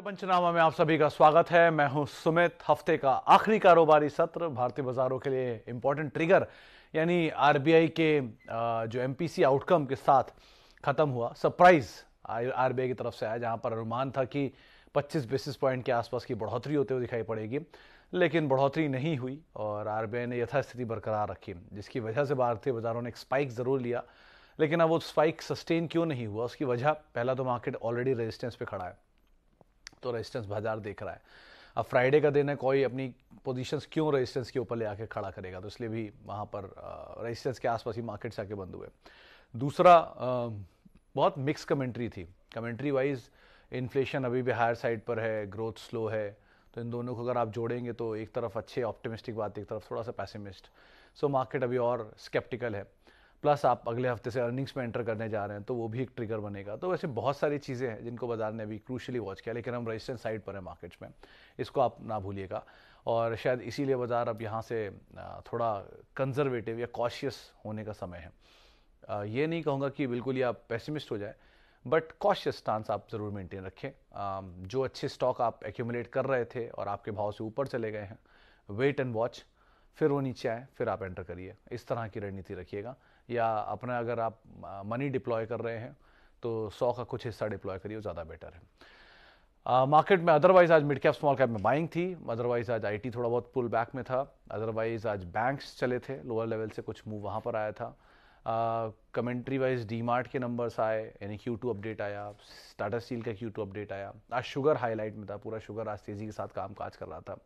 पंचनामा में आप सभी का स्वागत है मैं हूं सुमित हफ्ते का आखिरी कारोबारी सत्र भारतीय बाजारों के लिए इंपॉर्टेंट ट्रिगर यानी आरबीआई के जो एमपीसी आउटकम के साथ खत्म हुआ सरप्राइज आरबीआई की तरफ से आया जहां पर अनुमान था कि 25 बेसिस पॉइंट के आसपास की बढ़ोतरी होते हुए दिखाई पड़ेगी लेकिन बढ़ोतरी नहीं हुई और आर ने यथास्थिति बरकरार रखी जिसकी वजह से भारतीय बाजारों ने एक स्पाइक जरूर लिया लेकिन अब वो स्पाइक सस्टेन क्यों नहीं हुआ उसकी वजह पहला तो मार्केट ऑलरेडी रेजिस्टेंस पे खड़ा है तो रेजिस्टेंस बाजार देख रहा है अब फ्राइडे का दिन है कोई अपनी पोजीशंस क्यों रेजिस्टेंस के ऊपर ले आके खड़ा करेगा तो इसलिए भी वहाँ पर रेजिस्टेंस के आसपास ही मार्केट्स आके बंद हुए दूसरा बहुत मिक्स कमेंट्री थी कमेंट्री वाइज इन्फ्लेशन अभी भी हायर साइड पर है ग्रोथ स्लो है तो इन दोनों को अगर आप जोड़ेंगे तो एक तरफ अच्छे ऑप्टिमिस्टिक बात एक तरफ थोड़ा सा पैसिमिस्ट सो मार्केट अभी और स्केप्टिकल है प्लस आप अगले हफ्ते से अर्निंग्स में एंटर करने जा रहे हैं तो वो भी एक ट्रिगर बनेगा तो वैसे बहुत सारी चीज़ें हैं जिनको बाजार ने अभी क्रूशली वॉच किया लेकिन हम रजिस्टर साइड पर हैं मार्केट्स में इसको आप ना भूलिएगा और शायद इसीलिए बाजार अब यहाँ से थोड़ा कंजर्वेटिव या कॉशियस होने का समय है ये नहीं कहूँगा कि बिल्कुल ही आप पेसिमिस्ट हो जाए बट कॉशियस स्टांस आप ज़रूर मेंटेन रखें जो अच्छे स्टॉक आप एक्यूमुलेट कर रहे थे और आपके भाव से ऊपर चले गए हैं वेट एंड वॉच फिर वो नीचे आए फिर आप एंटर करिए इस तरह की रणनीति रखिएगा या अपना अगर आप मनी डिप्लॉय कर रहे हैं तो सौ का कुछ हिस्सा डिप्लॉय करिए ज़्यादा बेटर है मार्केट में अदरवाइज आज मिड कैप स्मॉल कैप में बाइंग थी अदरवाइज आज आईटी थोड़ा बहुत पुल बैक में था अदरवाइज आज बैंक्स चले थे लोअर लेवल से कुछ मूव वहाँ पर आया था कमेंट्री वाइज डी मार्ट के नंबर्स आए यानी क्यू टू अपडेट आया टाटा स्टील का क्यू टू अपडेट आया आज शुगर हाईलाइट में था पूरा शुगर आज तेज़ी के साथ काम काज कर रहा था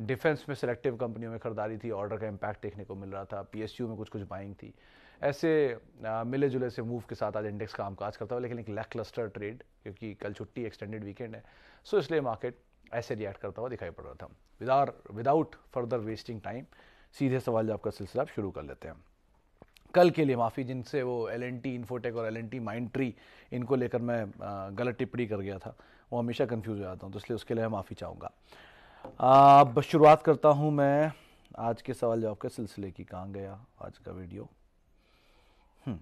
डिफेंस में सिलेक्टिव कंपनियों में खरीदारी थी ऑर्डर का इम्पैक्ट देखने को मिल रहा था पी में कुछ कुछ बाइंग थी ऐसे मिले जुले से मूव के साथ आज इंडेक्स काम काज करता हुआ लेकिन एक लैक क्लस्टर ट्रेड क्योंकि कल छुट्टी एक्सटेंडेड वीकेंड है सो इसलिए मार्केट ऐसे रिएक्ट करता हुआ दिखाई पड़ रहा था विदार विदाउट फर्दर वेस्टिंग टाइम सीधे सवाल जवाब का सिलसिला आप शुरू कर लेते हैं कल के लिए माफ़ी जिनसे वो एल एन टी इन्फोटेक और L N T Mindtree इनको लेकर मैं गलत टिप्पणी कर गया था वो हमेशा कन्फ्यूज़ हो जाता हूँ तो इसलिए उसके लिए मैं माफ़ी चाहूँगा अब शुरुआत करता हूँ मैं आज के सवाल जवाब के सिलसिले की कहाँ गया आज का वीडियो हम्म।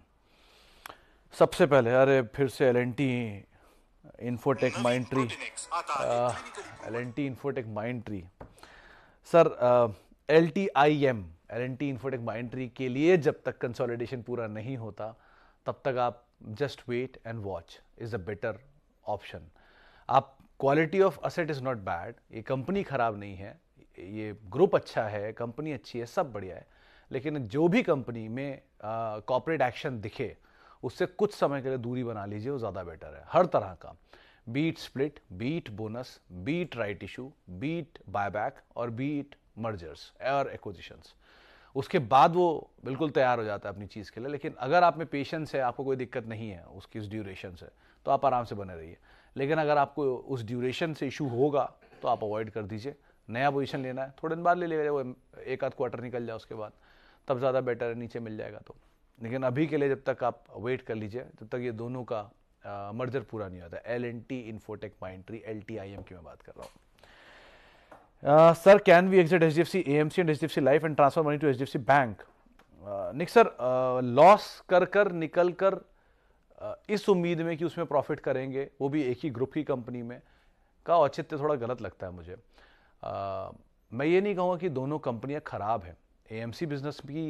सबसे पहले अरे फिर से L N T Infotech Mindtree L N T Infotech Mindtree sir L T I M L N T Infotech Mindtree के लिए जब तक कंसोलिडेशन पूरा नहीं होता तब तक आप just wait and watch is a better option आप quality of asset is not bad ये कंपनी ख़राब नहीं है ये ग्रुप अच्छा है कंपनी अच्छी है सब बढ़िया है लेकिन जो भी कंपनी में कॉपरेट एक्शन दिखे उससे कुछ समय के लिए दूरी बना लीजिए वो ज़्यादा बेटर है हर तरह का be it split be it bonus be it right issue be it buyback और बीट मर्जर्स और एक्विजिशंस उसके बाद वो बिल्कुल तैयार हो जाता है अपनी चीज़ के लिए लेकिन अगर आप में पेशेंस है आपको कोई दिक्कत नहीं है उसकी उस ड्यूरेशन से तो आप आराम से बने रहिए लेकिन अगर आपको उस ड्यूरेशन से इशू होगा तो आप अवॉइड कर दीजिए नया पोजीशन लेना है थोड़े दिन बाद ले ले वो एक आध क्वार्टर निकल जाए उसके बाद तब ज़्यादा बेटर है नीचे मिल जाएगा तो लेकिन अभी के लिए जब तक आप वेट कर लीजिए तब तक ये दोनों का मर्जर पूरा नहीं होता L N T Infotech Mindtree L T I M की मैं बात कर रहा हूँ sir can we exit H D F C A M C and H D F C life and transfer money to H D F C bank निक sir loss कर कर निकल कर इस उम्मीद में कि उसमें प्रॉफिट करेंगे वो भी एक ही ग्रुप की कंपनी में का औचित्य थोड़ा गलत लगता है मुझे मैं ये नहीं कहूँगा कि दोनों कंपनियाँ ख़राब हैं सी बिजनेस की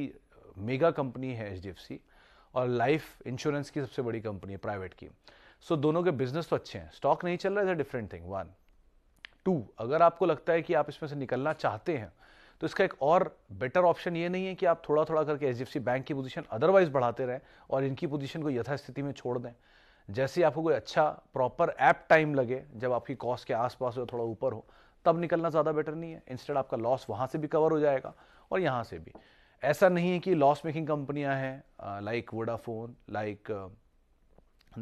मेगा कंपनी है सी और लाइफ इंश्योरेंस की सबसे बड़ी कंपनी है प्राइवेट की सो so, दोनों के बिजनेस तो अच्छे हैं स्टॉक नहीं चल रहा है डिफरेंट थिंग वन टू अगर आपको लगता है कि आप इसमें से निकलना चाहते हैं तो इसका एक और बेटर ऑप्शन ये नहीं है कि आप थोड़ा थोड़ा करके एच बैंक की पोजीशन अदरवाइज बढ़ाते रहें और इनकी पोजीशन को यथास्थिति में छोड़ दें जैसे आपको कोई अच्छा प्रॉपर ऐप टाइम लगे जब आपकी कॉस्ट के आसपास हो थोड़ा ऊपर हो तब निकलना ज़्यादा बेटर नहीं है इंस्टेड आपका लॉस वहाँ से भी कवर हो जाएगा और यहाँ से भी ऐसा नहीं है कि लॉस मेकिंग कंपनियां हैं लाइक वोडाफोन लाइक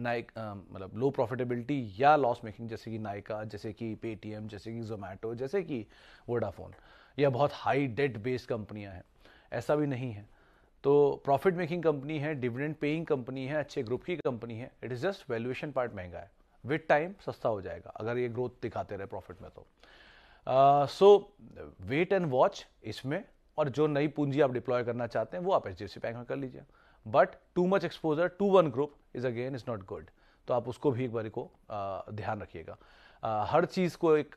नाइक मतलब लो प्रॉफिटेबिलिटी या लॉस मेकिंग जैसे कि नायका जैसे कि पेटीएम जैसे कि जोमेटो जैसे कि वोडाफोन या बहुत हाई डेट बेस्ड कंपनियां हैं ऐसा भी नहीं है तो प्रॉफिट मेकिंग कंपनी है डिविडेंड पेइंग कंपनी है अच्छे ग्रुप की कंपनी है it is just valuation part महंगा है विद टाइम सस्ता हो जाएगा अगर ये ग्रोथ दिखाते रहे प्रॉफिट में तो सो वेट एंड वॉच इसमें और जो नई पूंजी आप डिप्लॉय करना चाहते हैं वो आप एच बैंक में कर लीजिए but too much exposure to one group is again is not good तो आप उसको भी एक बार को ध्यान रखिएगा हर चीज़ को एक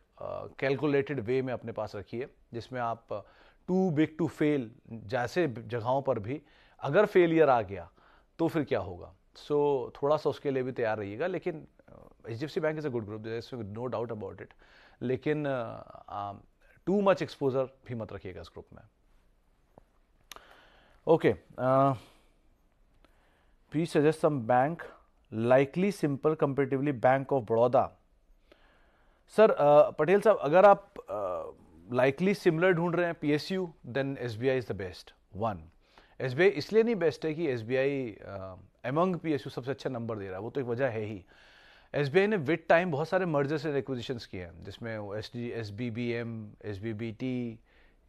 कैलकुलेटेड वे में अपने पास रखिए जिसमें आप टू बिग टू फेल जैसे जगहों पर भी अगर फेलियर आ गया तो फिर क्या होगा सो so, थोड़ा सा उसके लिए भी तैयार रहिएगा लेकिन H D F C bank is a good group no doubt about it लेकिन टू मच एक्सपोजर भी मत रखिएगा इस ग्रुप में Okay, uh, please suggest some bank likely simple comparatively Bank of sir Patel साहब अगर आप लाइकली uh, सिमिलर ढूंढ रहे हैं P S U then S B I is the best one S B I इसलिए नहीं बेस्ट है कि S B I among P S U सबसे अच्छा नंबर दे रहा है वो तो एक वजह है ही एस बी आई ने विद टाइम बहुत सारे मर्जर्स से एक्विजिशंस किए हैं जिसमें S D S B B M S B B T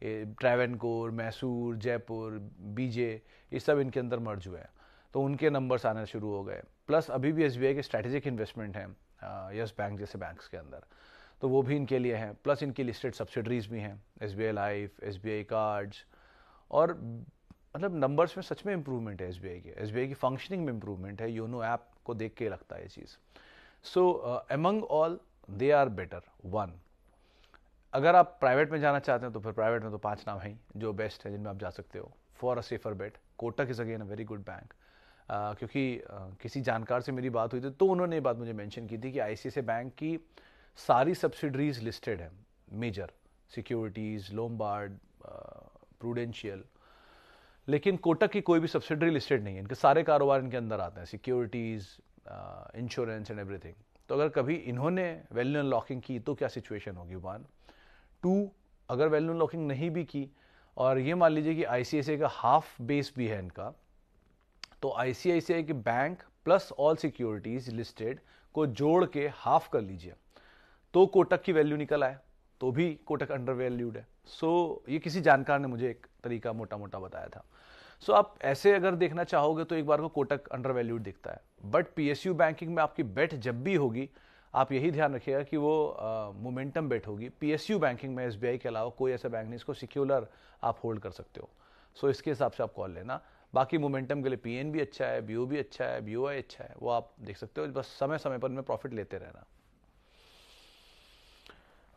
Travancore Mysore Jaipur BJ ये सब इनके अंदर मर्ज हुए हैं तो उनके नंबर्स आने शुरू हो गए प्लस अभी भी एस के स्ट्रैटेजिक इन्वेस्टमेंट हैं यस बैंक जैसे बैंक्स के अंदर तो वो भी इनके लिए हैं प्लस इनकी लिस्टेड सब्सिडीज़ भी हैं S B I life S B I cards और मतलब नंबर्स में सच में इम्प्रूवमेंट है एस बी आई के एस बी आई की फंक्शनिंग में इम्प्रूवमेंट है योनो ऐप को देख के लगता है ये चीज़ so among all they are better one अगर आप प्राइवेट में जाना चाहते हैं तो फिर प्राइवेट में तो पांच नाम हैं जो बेस्ट है जिनमें आप जा सकते हो for a safer bet Kotak is again a very good bank क्योंकि uh, किसी जानकार से मेरी बात हुई थी तो उन्होंने ये बात मुझे मैंशन की थी कि आई बैंक की सारी सब्सिडरीज लिस्टेड हैं मेजर सिक्योरिटीज़ लोमबार्ड प्रूडेंशियल लेकिन कोटक की कोई भी सब्सिडरी लिस्टेड नहीं है इनके सारे कारोबार इनके अंदर आते हैं सिक्योरिटीज़ इंश्योरेंस एंड एवरीथिंग तो अगर कभी इन्होंने वैल्यू अनलॉकिंग की तो क्या सिचुएशन होगी वन टू अगर वैल्यू लॉकिंग नहीं भी की और ये मान लीजिए कि आई का हाफ बेस भी है इनका तो आई के bank plus all securities listed को जोड़ के हाफ कर लीजिए तो कोटक की वैल्यू निकल आए तो भी कोटक अंडर वैल्यूड है सो so, ये किसी जानकार ने मुझे एक तरीका मोटा मोटा बताया था सो so, आप ऐसे अगर देखना चाहोगे तो एक बार को कोटक अंडर वैल्यूड दिखता है बट पी बैंकिंग में आपकी बेट जब भी होगी आप यही ध्यान रखिएगा कि वो मोमेंटम बेट होगी पीएसयू बैंकिंग में एस के अलावा कोई ऐसा बैंक नहीं इसको सिक्योलर आप होल्ड कर सकते हो सो so, इसके हिसाब से आप कॉल लेना बाकी मोमेंटम के लिए पी भी अच्छा है बी भी अच्छा है बी अच्छा है वो आप देख सकते हो बस समय समय पर इनमें प्रॉफिट लेते रहना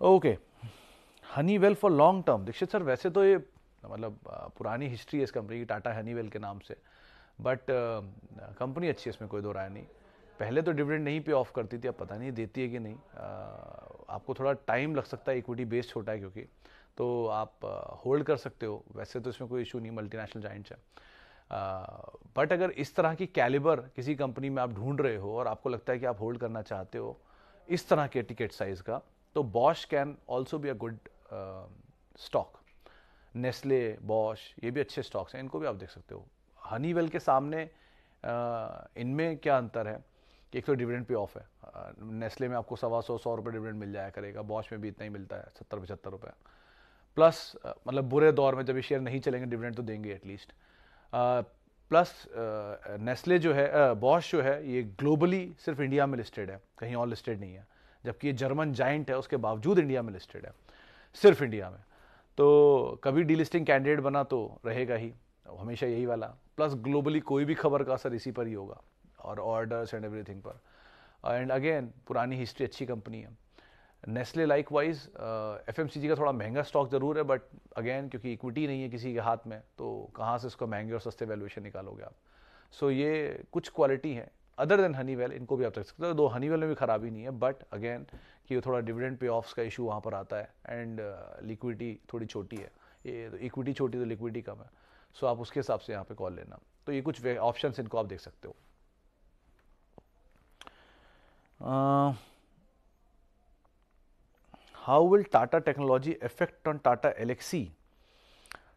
okay honey well for long term Dikshit sir वैसे तो ये मतलब पुरानी हिस्ट्री है इस कंपनी की टाटा हनी वेल के नाम से बट कंपनी अच्छी है इसमें कोई दो राय नहीं पहले तो डिविडेंड नहीं पे ऑफ करती थी अब पता नहीं देती है कि नहीं आपको थोड़ा टाइम लग सकता है इक्विटी बेस छोटा है क्योंकि तो आप होल्ड कर सकते हो वैसे तो इसमें कोई इशू नहीं मल्टीनेशनल जाइंट्स है बट अगर इस तरह की कैलिबर किसी कंपनी में आप ढूंढ रहे हो और आपको लगता है कि आप होल्ड करना चाहते हो इस तरह के टिकट साइज का तो Bosch can also be a good stock Nestle Bosch ये भी अच्छे स्टॉक्स हैं इनको भी आप देख सकते हो हनीवेल के सामने uh, इनमें क्या अंतर है कि एक सौ डिविडेंड पे ऑफ है नेस्ले में आपको सवा सौ सौ रुपये डिविडेंड मिल जाया करेगा बॉश में भी इतना ही मिलता है सत्तर पचहत्तर रुपये प्लस मतलब बुरे दौर में जब ये शेयर नहीं चलेंगे डिविडेंड तो देंगे एटलीस्ट प्लस नेस्ले जो है बॉश जो है ये ग्लोबली सिर्फ इंडिया में लिस्टेड है कहीं और लिस्टेड नहीं है जबकि ये जर्मन जाइंट है उसके बावजूद इंडिया में लिस्टेड है सिर्फ इंडिया में तो कभी डीलिस्टिंग कैंडिडेट बना तो रहेगा ही हमेशा यही वाला प्लस ग्लोबली कोई भी खबर का असर इसी पर ही होगा और ऑर्डर्स एंड एवरीथिंग पर एंड अगेन पुरानी हिस्ट्री अच्छी कंपनी है नेस्ले लाइक वाइज एफ का थोड़ा महंगा स्टॉक ज़रूर है बट अगेन क्योंकि इक्विटी नहीं है किसी के हाथ में तो कहाँ से उसको महंगे और सस्ते वैल्यूएशन निकालोगे आप सो so, ये कुछ क्वालिटी है अदर देन वेल इनको भी आप देख सकते हो दो वेल में भी खराबी नहीं है बट अगेन कि वो थोड़ा डिविडेंड पे ऑफ्स का इशू वहाँ पर आता है एंड लिक्विडिटी uh, थोड़ी छोटी है ये इक्विटी तो छोटी तो लिक्विडिटी कम है सो so, आप उसके हिसाब से यहाँ पे कॉल लेना तो ये कुछ ऑप्शन इनको आप देख सकते हो Uh, how will Tata technology affect on Tata Tata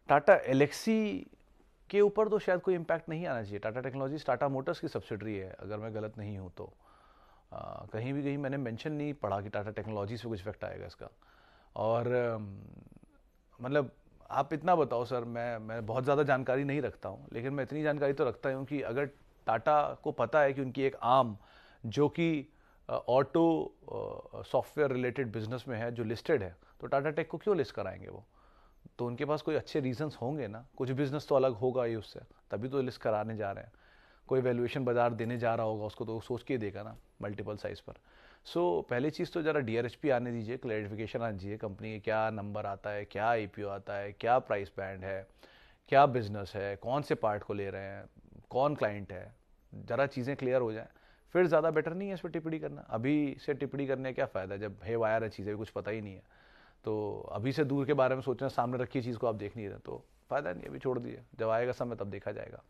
Tata के ऊपर तो शायद कोई इम्पैक्ट नहीं आना चाहिए टाटा टेक्नोलॉजी टाटा मोटर्स की सब्सिडरी है अगर मैं गलत नहीं हूँ तो आ, uh, कहीं भी कहीं मैंने मेंशन नहीं पढ़ा कि टाटा टेक्नोलॉजी से कुछ इफेक्ट आएगा इसका और um, मतलब आप इतना बताओ सर मैं मैं बहुत ज़्यादा जानकारी नहीं रखता हूँ लेकिन मैं इतनी जानकारी तो रखता हूँ कि अगर टाटा को पता है कि उनकी एक आम जो कि ऑटो सॉफ्टवेयर रिलेटेड बिजनेस में है जो लिस्टेड है तो टाटा टेक को क्यों लिस्ट कराएंगे वो तो उनके पास कोई अच्छे रीजंस होंगे ना कुछ बिजनेस तो अलग होगा ही उससे तभी तो लिस्ट कराने जा रहे हैं कोई वैल्यूएशन बाजार देने जा रहा होगा उसको तो सोच के देगा ना मल्टीपल साइज पर सो so, पहली चीज़ तो ज़रा डी आने दीजिए क्लैरिफिकेशन आने दीजिए कंपनी के क्या नंबर आता है क्या आई आता है क्या प्राइस बैंड है क्या बिजनेस है कौन से पार्ट को ले रहे हैं कौन क्लाइंट है ज़रा चीज़ें क्लियर हो जाएँ फिर ज़्यादा बेटर नहीं है इस पर टिप्पणी करना अभी से टिप्पणी करने का क्या फ़ायदा जब हे वायर है चीज़ें कुछ पता ही नहीं है तो अभी से दूर के बारे में सोचना सामने रखी चीज़ को आप देख नहीं रहे तो फ़ायदा नहीं अभी छोड़ दिए जब आएगा समय तब देखा जाएगा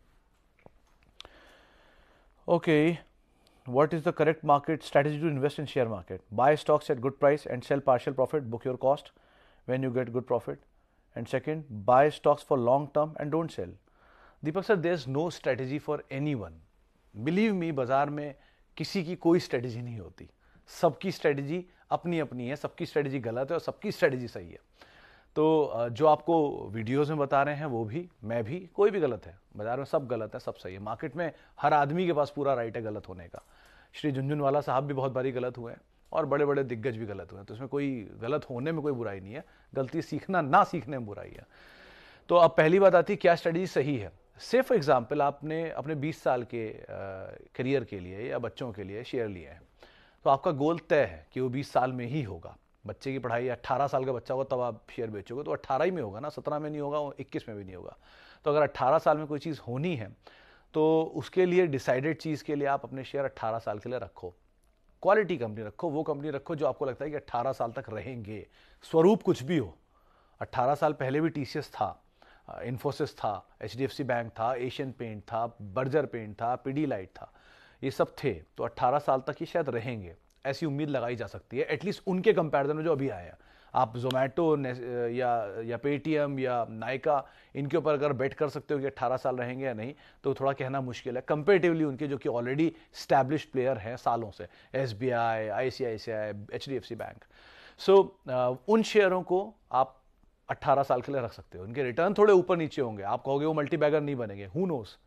okay what is the correct market strategy to invest in share market buy stocks at good price and sell partial profit book your cost when you get good profit and second buy stocks for long term and don't sell Deepak sir there is no strategy for anyone believe me बाजार में किसी की कोई strategy नहीं होती सबकी strategy अपनी अपनी है सबकी स्ट्रेटजी गलत है और सबकी स्ट्रेटजी सही है तो जो आपको वीडियोस में बता रहे हैं वो भी मैं भी कोई भी गलत है बाजार में सब गलत है सब सही है मार्केट में हर आदमी के पास पूरा राइट है गलत होने का श्री झुंझुनवाला साहब भी बहुत बारी गलत हुए हैं और बड़े बड़े दिग्गज भी गलत हुए हैं तो इसमें कोई गलत होने में कोई बुराई नहीं है गलती सीखना ना सीखने में बुराई है तो अब पहली बात आती है क्या स्ट्रेटजी सही है से फॉर एग्ज़ाम्पल आपने अपने 20 साल के करियर के लिए या बच्चों के लिए शेयर लिए हैं तो आपका गोल तय है कि वो 20 साल में ही होगा बच्चे की पढ़ाई 18 साल का बच्चा होगा तब आप शेयर बेचोगे तो 18 ही में होगा ना 17 में नहीं होगा 21 में भी नहीं होगा तो अगर 18 साल में कोई चीज़ होनी है तो उसके लिए डिसाइडेड चीज़ के लिए आप अपने शेयर अट्ठारह साल के लिए रखो क्वालिटी कंपनी रखो वो कंपनी रखो जो आपको लगता है कि अट्ठारह साल तक रहेंगे स्वरूप कुछ भी हो अट्ठारह साल पहले भी टी था इन्फोसिस था एच बैंक था एशियन पेंट था बर्जर पेंट था पीडी लाइट था ये सब थे तो 18 साल तक ही शायद रहेंगे ऐसी उम्मीद लगाई जा सकती है एटलीस्ट उनके कंपैरिजन में जो अभी आया आप जोमेटो या या पेटीएम या नायका इनके ऊपर अगर बेट कर सकते हो कि 18 साल रहेंगे या नहीं तो थोड़ा कहना मुश्किल है कंपेरेटिवली उनके जो कि ऑलरेडी स्टैब्लिश प्लेयर हैं सालों से S B I I I C I H D F C bank so उन शेयरों को आप 18 साल के लिए रख सकते हो इनके रिटर्न थोड़े ऊपर नीचे होंगे आप कहोगे वो मल्टी बैगर नहीं बनेंगे हु नोस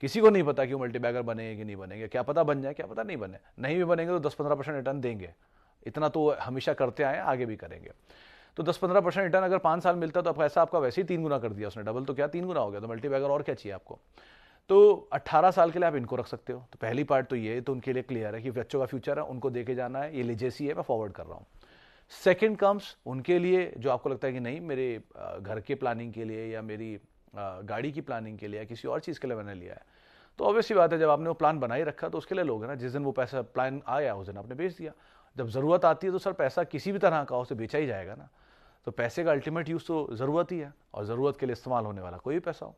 किसी को नहीं पता कि वो मल्टी बैगर बनेंगे कि नहीं बनेंगे क्या पता बन जाए क्या पता नहीं बने नहीं भी बनेंगे तो दस पंद्रह परसेंट रिटर्न देंगे इतना तो हमेशा करते आए आगे भी करेंगे तो दस पंद्रह परसेंट रिटर्न अगर पाँच साल मिलता तो पैसा आपका वैसे ही तीन गुना कर दिया उसने डबल तो क्या तीन गुना हो गया तो मल्टी बैगर और क्या चाहिए आपको तो 18 साल के लिए आप इनको रख सकते हो तो पहली पार्ट तो ये तो उनके लिए क्लियर है कि बच्चों का फ्यूचर है उनको देखे जाना है ये लिजेसी है मैं फॉरवर्ड कर रहा हूँ सेकंड कम्स उनके लिए जो आपको लगता है कि नहीं मेरे घर के प्लानिंग के लिए या मेरी गाड़ी की प्लानिंग के लिए या किसी और चीज़ के लिए मैंने लिया है तो ऑब्वियसली बात है जब आपने वो प्लान बना ही रखा तो उसके लिए लोग है ना जिस दिन वो पैसा प्लान आया उस दिन आपने बेच दिया जब ज़रूरत आती है तो सर पैसा किसी भी तरह का उसे बेचा ही जाएगा ना तो पैसे का अल्टीमेट यूज़ तो ज़रूरत ही है और ज़रूरत के लिए इस्तेमाल होने वाला कोई भी पैसा हो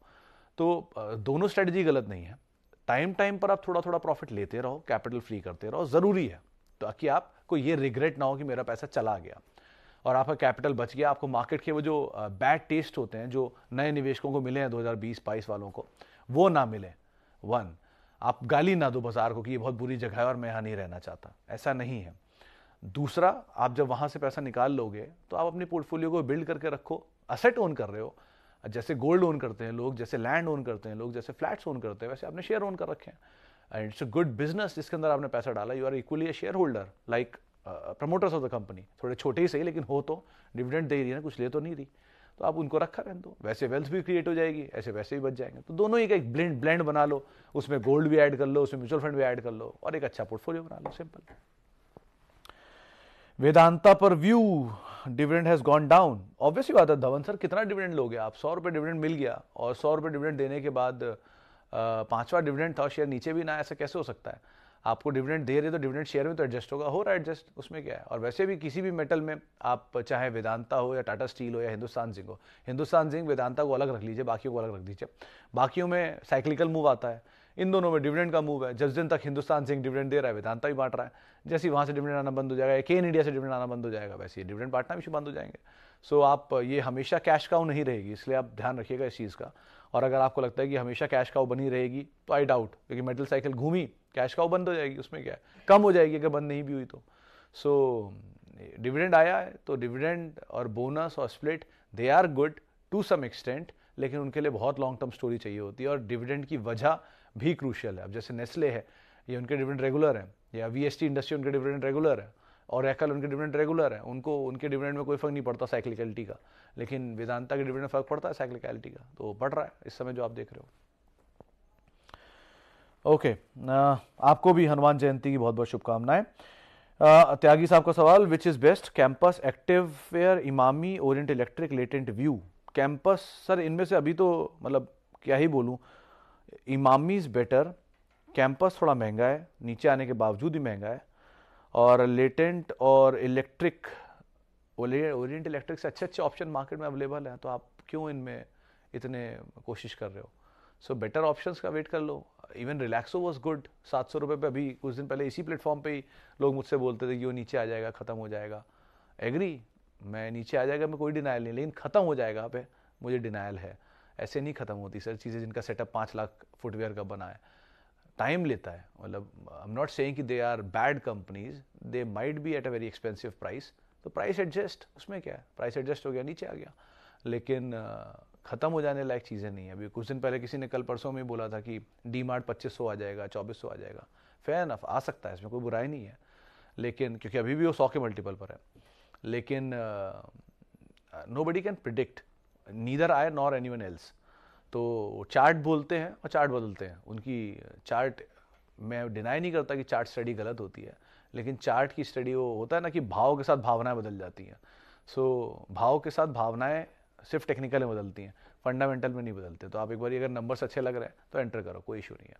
तो दोनों स्ट्रेटजी गलत नहीं है टाइम टाइम पर आप थोड़ा थोड़ा प्रॉफिट लेते रहो कैपिटल फ्री करते रहो ज़रूरी है ताकि आपको ये रिग्रेट ना हो कि मेरा पैसा चला गया और आपका कैपिटल बच गया आपको मार्केट के वो जो बैड टेस्ट होते हैं जो नए निवेशकों को मिले हैं 2020 बाईस वालों को वो ना मिले वन आप गाली ना दो बाजार को कि ये बहुत बुरी जगह है और मैं यहाँ नहीं रहना चाहता ऐसा नहीं है दूसरा आप जब वहाँ से पैसा निकाल लोगे तो आप अपने पोर्टफोलियो को बिल्ड करके रखो असेट ओन कर रहे हो जैसे गोल्ड ओन करते हैं लोग जैसे लैंड ओन करते हैं लोग जैसे फ्लैट्स ओन करते हैं वैसे आपने शेयर ओन कर रखे हैं and it's a good business जिसके अंदर आपने पैसा डाला you are equally a shareholder like promoters of the company थोड़े छोटे ही सही लेकिन हो तो डिविडेंड दे रही है ना कुछ ले तो नहीं रही तो आप उनको रखा रहें दो वैसे वेल्थ भी क्रिएट हो जाएगी ऐसे वैसे भी बच जाएंगे तो दोनों ही का एक ब्लेंड ब्लेंड बना लो उसमें गोल्ड भी ऐड कर लो उसमें म्यूचुअल फंड भी ऐड कर लो और एक अच्छा पोर्टफोलियो बना लो सिंपल वेदांता पर view dividend has gone down obviously बात है धवन सर कितना डिविडेंड लोगे आप सौ रुपये डिविडेंड मिल गया और सौ रुपये डिविडेंड देने के बाद uh, पांचवा डिविडेंड था शेयर नीचे भी ना ऐसा कैसे हो सकता है आपको डिविडेंड दे रहे तो डिविडेंड शेयर में तो एडजस्ट होगा हो रहा है एडजस्ट उसमें क्या है और वैसे भी किसी भी मेटल में आप चाहे वेदांता हो या टाटा स्टील हो या हिंदुस्तान जिंक हो हिंदुस्तान जिंक वेदांता को अलग रख लीजिए बाकियों को अलग रख दीजिए बाकियों में साइक्लिकल मूव आता है इन दोनों में डिविडेंड का मूव है जिस दिन तक हिंदुस्तान सिंह डिविडेंड दे रहा है वेदांता भी बांट रहा है जैसे वहाँ से डिविडेंड आना बंद हो जाएगा के इंडिया से डिविडेंड आना बंद हो जाएगा वैसे डिविडेंड बांटना भी बंद हो जाएंगे सो आप ये हमेशा कैश काउ नहीं रहेगी इसलिए आप ध्यान रखिएगा इस चीज़ का और अगर आपको लगता है कि हमेशा कैश काउ बनी रहेगी तो आई डाउट क्योंकि मेटल साइकिल घूमी कैश काउ बंद हो जाएगी उसमें क्या है कम हो जाएगी अगर बंद नहीं भी हुई तो सो so, डिविडेंड आया है तो डिविडेंड और बोनस और split they are good to some extent लेकिन उनके लिए बहुत लॉन्ग टर्म स्टोरी चाहिए होती है और डिविडेंड की वजह भी क्रूशियल है अब जैसे नेस्ले है ये उनके डिविडेंड रेगुलर है या वी इंडस्ट्री उनके डिविडेंड रेगुलर है और एकल उनके डिविडेंड रेगुलर है उनको उनके डिविडेंड में कोई फर्क नहीं पड़ता साइक्लिकलिटी का लेकिन वेदांता के डिविडेंड में फर्क पड़ता है साइक्लिकलिटी का तो बढ़ रहा है इस समय जो आप देख रहे हो ओके आपको भी हनुमान जयंती की बहुत बहुत शुभकामनाएं त्यागी साहब का सवाल which is best Campus activewear Emami Orient electric latent view Campus sir इनमें से अभी तो मतलब क्या ही बोलूं इमामी इज़ बेटर कैंपस थोड़ा महंगा है नीचे आने के बावजूद ही महंगा है और लेटेंट और इलेक्ट्रिक ओरिएंट इलेक्ट्रिक से अच्छे अच्छे ऑप्शन मार्केट में अवेलेबल हैं तो आप क्यों इनमें इतने कोशिश कर रहे हो सो बेटर ऑप्शन का वेट कर लो इवन रिलैक्सो वॉज गुड सात सौ रुपये पर अभी कुछ दिन पहले इसी प्लेटफॉर्म पर ही लोग मुझसे बोलते थे कि वो नीचे आ जाएगा ख़त्म हो जाएगा एग्री मैं नीचे आ जाएगा मैं कोई डिनाइल नहीं लेकिन ख़त्म हो जाएगा आप मुझे डिनाइल है ऐसे नहीं ख़त्म होती सर चीज़ें जिनका सेटअप पाँच लाख फुटवेयर का बना है टाइम लेता है मतलब आई एम नॉट सेइंग कि they are bad companies they might be at a very expensive price तो प्राइस एडजस्ट उसमें क्या है प्राइस एडजस्ट हो गया नीचे आ गया लेकिन ख़त्म हो जाने लायक चीज़ें नहीं है अभी कुछ दिन पहले किसी ने कल परसों में बोला था कि डी मार्ट पच्चीस आ जाएगा चौबीस आ जाएगा फेयर नफ आ सकता है इसमें कोई बुराई नहीं है लेकिन क्योंकि अभी भी वो सौ के मल्टीपल पर है लेकिन nobody can predict neither I nor anyone else तो चार्ट बोलते हैं और चार्ट बदलते हैं उनकी चार्ट मैं डिनाई नहीं करता कि चार्ट स्टडी गलत होती है लेकिन चार्ट की स्टडी वो होता है ना कि भाव के साथ भावनाएं बदल जाती हैं सो so, भाव के साथ भावनाएं सिर्फ टेक्निकल में बदलती हैं फंडामेंटल में नहीं बदलते तो आप एक बार अगर नंबर्स अच्छे लग रहे हैं तो एंटर करो कोई इशू नहीं है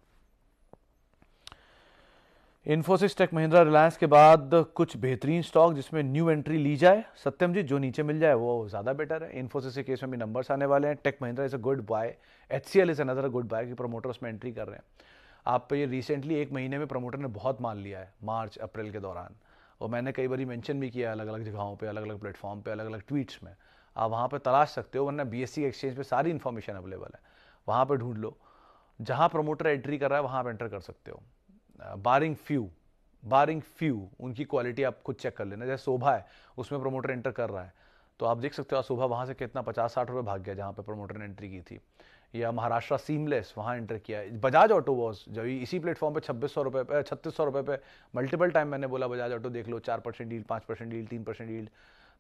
इन्फोसिस टेक महिंद्रा रिलायंस के बाद कुछ बेहतरीन स्टॉक जिसमें न्यू एंट्री ली जाए सत्यम जी जो नीचे मिल जाए वो ज़्यादा बेटर है इन्फोसिस के केस में भी नंबर्स आने वाले हैं tech Mahindra is a good buy H C L is another good buy कि प्रोमोटर उसमें एंट्री कर रहे हैं आप ये रिसेंटली एक महीने में प्रोमोटर ने बहुत मान लिया है मार्च अप्रैल के दौरान और मैंने कई बार मैंशन भी किया अलग अलग जगहों पर अलग अलग प्लेटफॉर्म पर अलग अलग ट्वीट्स में आप वहाँ पर तलाश सकते हो वरना बी एस सी एक्सचेंज पर सारी इन्फॉर्मेशन अवेलेबल है वहाँ पर ढूंढ लो जहाँ प्रोमोटर एंट्री कर रहा है वहाँ आप एंटर कर सकते हो बारिंग फ्यू बारिंग फ्यू उनकी क्वालिटी आप खुद चेक कर लेना जैसे शोभा है उसमें प्रमोटर एंटर कर रहा है तो आप देख सकते हो शोभा वहाँ से कितना पचास साठ रुपये भाग गया जहाँ पर प्रमोटर ने एंट्री की थी या महाराष्ट्र सीमलेस वहाँ एंटर किया बजाज ऑटो वॉज जब इसी प्लेटफॉर्म पे छब्बीस सौ रुपये पे छत्तीस सौ रुपये पे मल्टीपल टाइम मैंने बोला बजाज ऑटो देख लो चार परसेंट डील पाँच परसेंट डील तीन परसेंट डील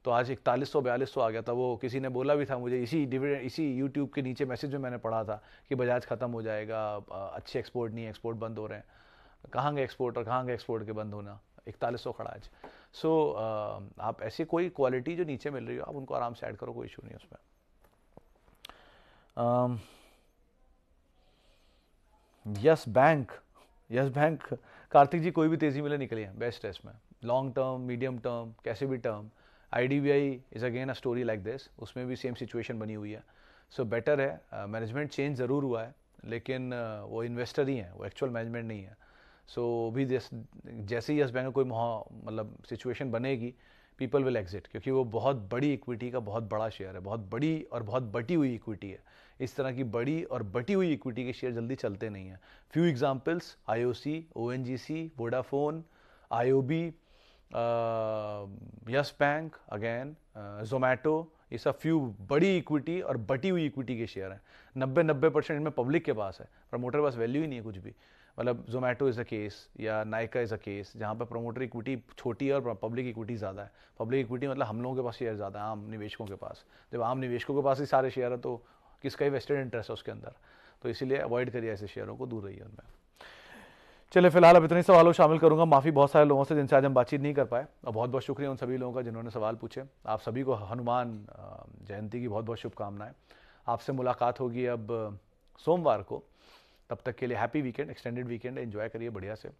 तो आज इकतालीस सौ बयालीस सौ आ गया था वो किसी ने बोला भी था मुझे इसी डिविडेंड इसी यूट्यूब के नीचे मैसेज में मैंने पढ़ा था कि बजाज ख़त्म हो जाएगा अच्छे एक्सपोर्ट नहीं एक्सपोर्ट बंद हो रहे हैं कहाँ गए एक्सपोर्ट और कहाँ गए एक्सपोर्ट के बंद होना इकतालीस सौ खड़ा आज सो so, आप ऐसी कोई क्वालिटी जो नीचे मिल रही हो आप उनको आराम से ऐड करो कोई इशू नहीं उसमें Yes bank Yes bank Kartik ji कोई भी तेज़ी मिले हैं बेस्ट है इसमें लॉन्ग टर्म मीडियम टर्म कैसे भी term I D B I is again a story like this उसमें भी सेम सिचुएशन बनी हुई है सो बेटर है मैनेजमेंट चेंज ज़रूर हुआ है लेकिन वो इन्वेस्टर ही हैं वो एक्चुअल मैनेजमेंट नहीं है सो so, भी जैसे ही यस बैंक में कोई मतलब सिचुएशन बनेगी पीपल विल एग्जिट क्योंकि वो बहुत बड़ी इक्विटी का बहुत बड़ा शेयर है बहुत बड़ी और बहुत बटी हुई इक्विटी है इस तरह की बड़ी और बटी हुई इक्विटी के शेयर जल्दी चलते नहीं हैं few examples I O O C N G C Vodafone I O B Yes bank again Zomato ये सब फ्यू बड़ी इक्विटी और बटी हुई इक्विटी के शेयर हैं नब्बे नब्बे परसेंट इनमें पब्लिक के पास है प्रमोटर के पास वैल्यू ही नहीं है कुछ भी मतलब जोमेटो इज़ अ केस या नायका इज़ अ केस जहाँ पर प्रोमोटर इक्विटी छोटी है और पब्लिक इक्विटी ज़्यादा है पब्लिक इक्विटी मतलब हम लोगों के पास शेयर ज़्यादा है आम निवेशकों के पास जब आम निवेशकों के पास ही सारे शेयर है तो किसका ही वेस्टेड इंटरेस्ट है उसके अंदर तो इसीलिए अवॉइड करिए ऐसे शेयरों को दूर रहिए उनमें चलिए फिलहाल अब इतने सवालों शामिल करूंगा माफ़ी बहुत सारे लोगों से जिनसे आज हम बातचीत नहीं कर पाए और बहुत बहुत शुक्रिया उन सभी लोगों का जिन्होंने सवाल पूछे आप सभी को हनुमान जयंती की बहुत बहुत शुभकामनाएं आपसे मुलाकात होगी अब सोमवार को तब तक के लिए happy weekend extended weekend enjoy करिए बढ़िया से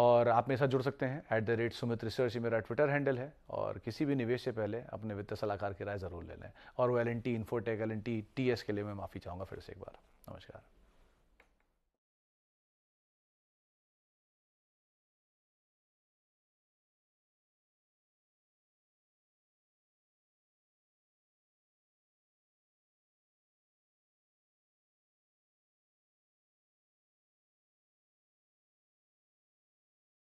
और आप मेरे साथ जुड़ सकते हैं at the rate Sumit research मेरा ट्विटर हैंडल है और किसी भी निवेश से पहले अपने वित्त सलाहकार की राय ज़रूर ले लें और वो L N T Infotech L N T T S के लिए मैं माफ़ी चाहूँगा फिर से एक बार नमस्कार